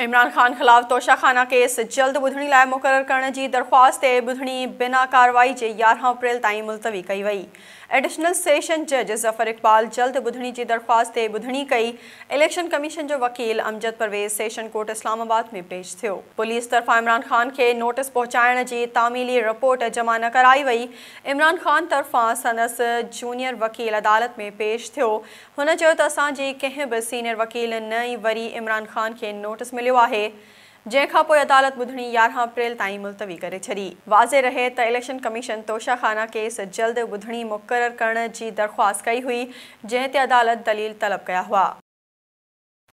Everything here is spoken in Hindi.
इमरान ख़ान ख़िलाफ़ तोशाखाना केस जल्द बुधणी लाइ मुकर करण की दरख़्वास्त ते बिना कार्रवाई के यारह अप्रैल ताईं मुलतवी कई वही एडिशनल सेशन जज ज़फ़र इक़बाल जल्द ॿुधणी की दरख़्वास्त ते कई इलेक्शन कमीशन जो वकील अमजद परवेज़ सेशन कोर्ट इस्लामाबाद में पेश थो पुलिस तरफा इमरान ख़ान के नोटिस पहुंचाने की तामीली रिपोर्ट जमा न कराई वही इमरान ख़ान तरफा संदसि जूनियर वकील अदालत में पेश थो हुन चयो त सीनियर वकील न ही वरी इमरान ख़ान के नोटिस मिलो कयो आहे जंहिंखां पोइ अदालत ॿुधणी यारहं अप्रैल ताईं मुलतवी करे छॾी वाज़े रहे त इलेक्शन कमीशन तोशाखाना केस जल्द ॿुधणी मुक़ररु करण की दरख़्वास्त कई हुई जंहिं अदालत दलील तलब कया हुआ